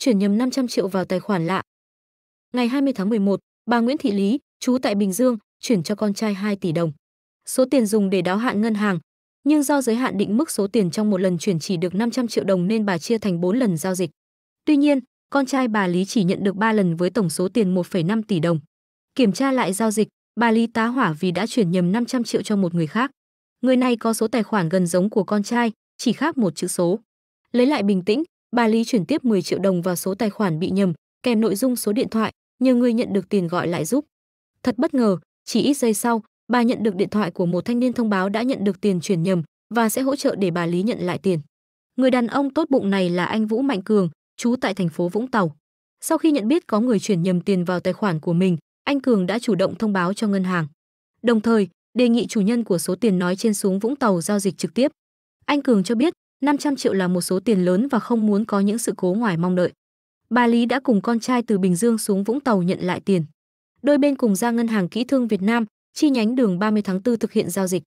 chuyển nhầm 500 triệu vào tài khoản lạ. Ngày 20 tháng 11, bà Nguyễn Thị Lý, chú tại Bình Dương, chuyển cho con trai 2 tỷ đồng. Số tiền dùng để đáo hạn ngân hàng, nhưng do giới hạn định mức số tiền trong một lần chuyển chỉ được 500 triệu đồng nên bà chia thành 4 lần giao dịch. Tuy nhiên, con trai bà Lý chỉ nhận được 3 lần với tổng số tiền 1,5 tỷ đồng. Kiểm tra lại giao dịch, bà Lý tá hỏa vì đã chuyển nhầm 500 triệu cho một người khác. Người này có số tài khoản gần giống của con trai, chỉ khác một chữ số. Lấy lại bình tĩnh, bà Lý chuyển tiếp 10 triệu đồng vào số tài khoản bị nhầm, kèm nội dung số điện thoại, nhờ người nhận được tiền gọi lại giúp. Thật bất ngờ, chỉ ít giây sau, bà nhận được điện thoại của một thanh niên thông báo đã nhận được tiền chuyển nhầm và sẽ hỗ trợ để bà Lý nhận lại tiền. Người đàn ông tốt bụng này là anh Vũ Mạnh Cường, trú tại thành phố Vũng Tàu. Sau khi nhận biết có người chuyển nhầm tiền vào tài khoản của mình, anh Cường đã chủ động thông báo cho ngân hàng. Đồng thời, đề nghị chủ nhân của số tiền nói trên xuống Vũng Tàu giao dịch trực tiếp. Anh Cường cho biết, 500 triệu là một số tiền lớn và không muốn có những sự cố ngoài mong đợi. Bà Lý đã cùng con trai từ Bình Dương xuống Vũng Tàu nhận lại tiền. Đôi bên cùng ra ngân hàng Kỹ thương Việt Nam, chi nhánh đường 30 tháng 4 thực hiện giao dịch.